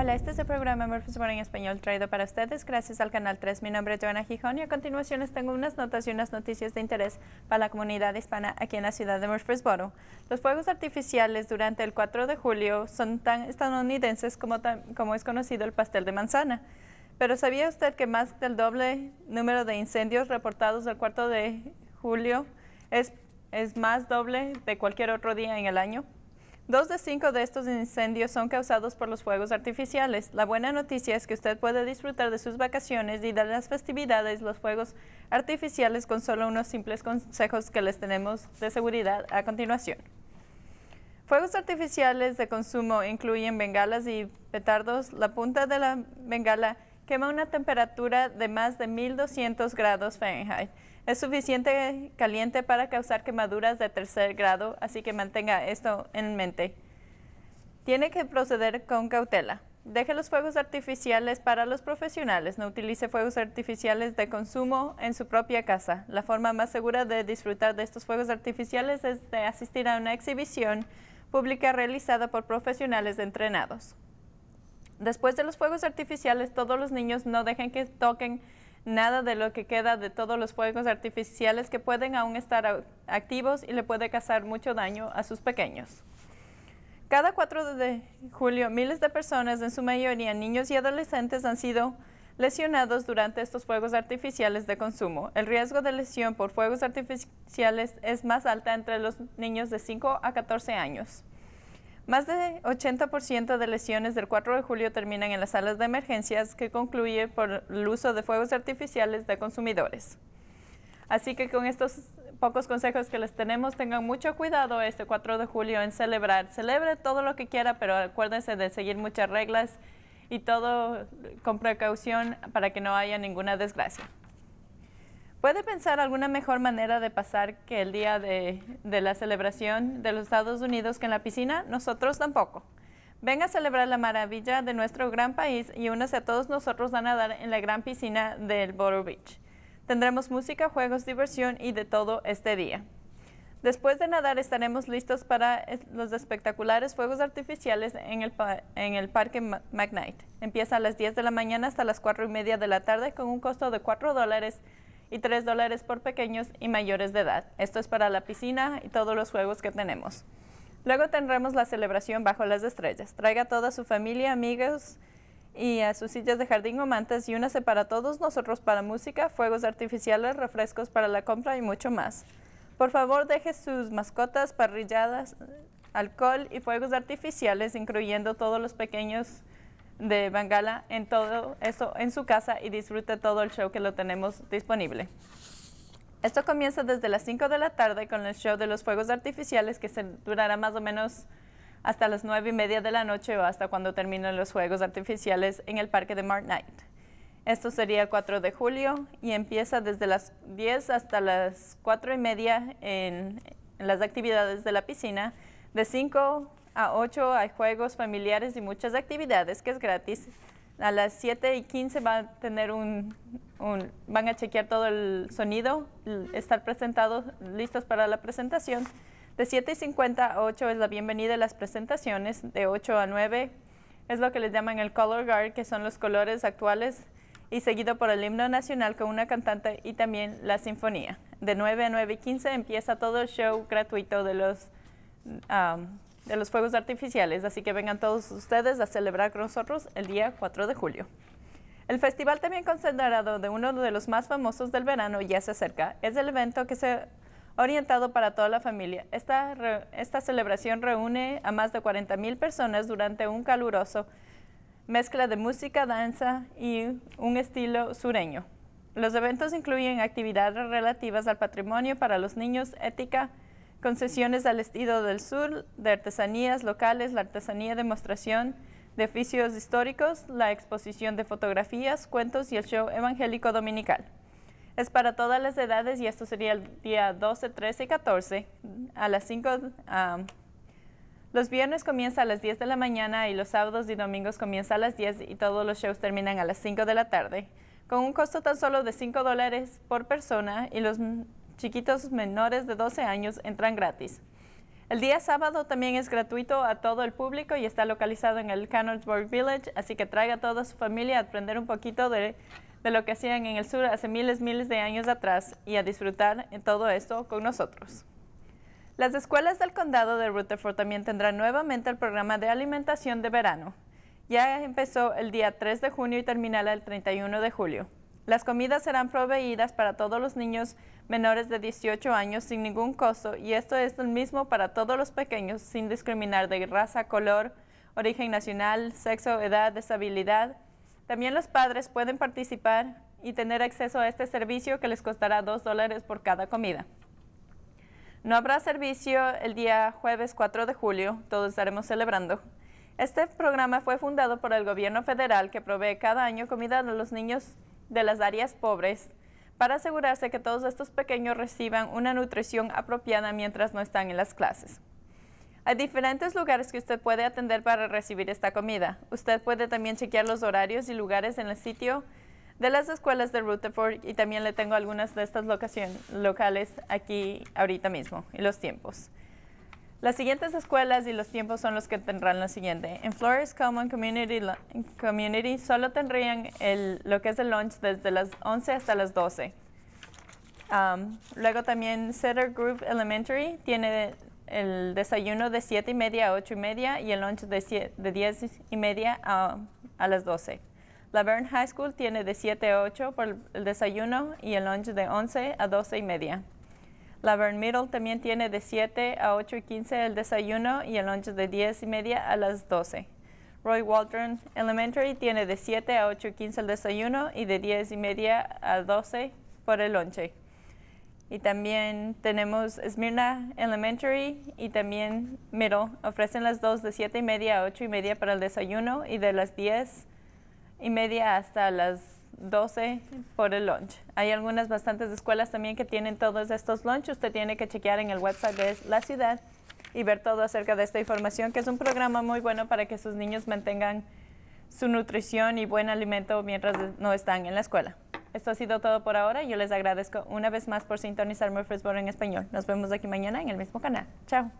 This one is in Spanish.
Hola, este es el programa Murphy's en español traído para ustedes gracias al Canal 3. Mi nombre es Joana Gijón y a continuación les tengo unas notas y unas noticias de interés para la comunidad hispana aquí en la ciudad de Murfreesboro. Los fuegos artificiales durante el 4 de julio son tan estadounidenses como, como es conocido el pastel de manzana. Pero ¿sabía usted que más del doble número de incendios reportados el 4 de julio es, es más doble de cualquier otro día en el año? Dos de cinco de estos incendios son causados por los fuegos artificiales. La buena noticia es que usted puede disfrutar de sus vacaciones y de las festividades, los fuegos artificiales, con solo unos simples consejos que les tenemos de seguridad a continuación. Fuegos artificiales de consumo incluyen bengalas y petardos. La punta de la bengala quema una temperatura de más de 1200 grados Fahrenheit. Es suficiente caliente para causar quemaduras de tercer grado, así que mantenga esto en mente. Tiene que proceder con cautela. Deje los fuegos artificiales para los profesionales. No utilice fuegos artificiales de consumo en su propia casa. La forma más segura de disfrutar de estos fuegos artificiales es de asistir a una exhibición pública realizada por profesionales entrenados. Después de los fuegos artificiales, todos los niños no dejen que toquen nada de lo que queda de todos los fuegos artificiales que pueden aún estar activos y le puede causar mucho daño a sus pequeños. Cada 4 de julio, miles de personas, en su mayoría niños y adolescentes, han sido lesionados durante estos fuegos artificiales de consumo. El riesgo de lesión por fuegos artificiales es más alta entre los niños de 5 a 14 años. Más de 80% de lesiones del 4 de julio terminan en las salas de emergencias, que concluye por el uso de fuegos artificiales de consumidores. Así que con estos pocos consejos que les tenemos, tengan mucho cuidado este 4 de julio en celebrar. Celebre todo lo que quiera, pero acuérdense de seguir muchas reglas y todo con precaución para que no haya ninguna desgracia. ¿Puede pensar alguna mejor manera de pasar que el día de, la celebración de los Estados Unidos que en la piscina? Nosotros tampoco. Venga a celebrar la maravilla de nuestro gran país y únase a todos nosotros a nadar en la gran piscina del Borough Beach. Tendremos música, juegos, diversión y de todo este día. Después de nadar estaremos listos para los espectaculares fuegos artificiales en el, en el Parque McKnight. Empieza a las 10 de la mañana hasta las 4 y media de la tarde con un costo de 4 dólares y 3 dólares por pequeños y mayores de edad. Esto es para la piscina y todos los juegos que tenemos. Luego tendremos la celebración bajo las estrellas. Traiga toda su familia, amigos y a sus sillas de jardín o mantas y únase para todos nosotros para música, fuegos artificiales, refrescos para la compra y mucho más. Por favor, deje sus mascotas, parrilladas, alcohol y fuegos artificiales, incluyendo todos los pequeños de Bangala en todo esto en su casa y disfrute todo el show que lo tenemos disponible. Esto comienza desde las 5 de la tarde con el show de los fuegos artificiales que se durará más o menos hasta las 9 y media de la noche o hasta cuando terminen los fuegos artificiales en el parque de mart night Esto sería el 4 de julio y empieza desde las 10 hasta las 4 y media en, las actividades de la piscina. De 5 a 8 hay juegos familiares y muchas actividades que es gratis. A las 7 y 15 van a tener un, van a chequear todo el sonido, estar presentados, listos para la presentación. De 7 y 50 a 8 es la bienvenida a las presentaciones. De 8 a 9 es lo que les llaman el color guard, que son los colores actuales y seguido por el himno nacional con una cantante y también la sinfonía. De 9 a 9 y 15 empieza todo el show gratuito de los de los fuegos artificiales, así que vengan todos ustedes a celebrar con nosotros el día 4 de julio. El festival también considerado de uno de los más famosos del verano ya se acerca. Es el evento que se ha orientado para toda la familia. Esta, esta celebración reúne a más de 40 mil personas durante un caluroso mezcla de música, danza y un estilo sureño. Los eventos incluyen actividades relativas al patrimonio para los niños, ética, concesiones al estilo del sur, de artesanías locales, la artesanía demostración de oficios históricos, la exposición de fotografías, cuentos y el show evangélico dominical. Es para todas las edades y esto sería el día 12, 13 y 14 a las 5. los viernes comienza a las 10 de la mañana y los sábados y domingos comienza a las 10 y todos los shows terminan a las 5 de la tarde, con un costo tan solo de 5 dólares por persona y los Chiquitos menores de 12 años entran gratis. El día sábado también es gratuito a todo el público y está localizado en el Canonsburg Village, así que traiga a toda su familia a aprender un poquito de, de lo que hacían en el sur hace miles, miles de años atrás y a disfrutar en todo esto con nosotros. Las escuelas del condado de Rutherford también tendrán nuevamente el programa de alimentación de verano. Ya empezó el día 3 de junio y terminará el 31 de julio. Las comidas serán proveídas para todos los niños menores de 18 años sin ningún costo y esto es lo mismo para todos los pequeños sin discriminar de raza, color, origen nacional, sexo, edad, deshabilidad. También los padres pueden participar y tener acceso a este servicio que les costará 2 dólares por cada comida. No habrá servicio el día jueves 4 de julio, todos estaremos celebrando. Este programa fue fundado por el gobierno federal que provee cada año comida a los niños de las áreas pobres para asegurarse que todos estos pequeños reciban una nutrición apropiada mientras no están en las clases. Hay diferentes lugares que usted puede atender para recibir esta comida. Usted puede también chequear los horarios y lugares en el sitio de las escuelas de Rutherford y también le tengo algunas de estas locaciones locales aquí ahorita mismo y los tiempos. Las siguientes escuelas y los tiempos son los que tendrán lo siguiente. En Flores Common Community, Community solo tendrían lo que es el lunch desde las 11 hasta las 12. Um, luego también Cedar Group Elementary tiene el desayuno de 7 y media a 8 y media y el lunch de, 10 y media a, las 12. La Verne High School tiene de 7 a 8 por el desayuno y el lunch de 11 a 12 y media. La Middle también tiene de 7 a 8 y 15 el desayuno y el lunch de 10 y media a las 12. Roy Waldron Elementary tiene de 7 a 8 y 15 el desayuno y de 10 y media a 12 por el lunch. Y también tenemos Smyrna Elementary y también Middle. Ofrecen las dos de 7 y media a 8 y media para el desayuno y de las 10 y media hasta las 12. 12 por el lunch. Hay algunas bastantes escuelas también que tienen todos estos lunch. Usted tiene que chequear en el website de la ciudad y ver todo acerca de esta información, que es un programa muy bueno para que sus niños mantengan su nutrición y buen alimento mientras no están en la escuela. Esto ha sido todo por ahora. Yo les agradezco una vez más por sintonizar Murfreesboro en español. Nos vemos aquí mañana en el mismo canal. Chao.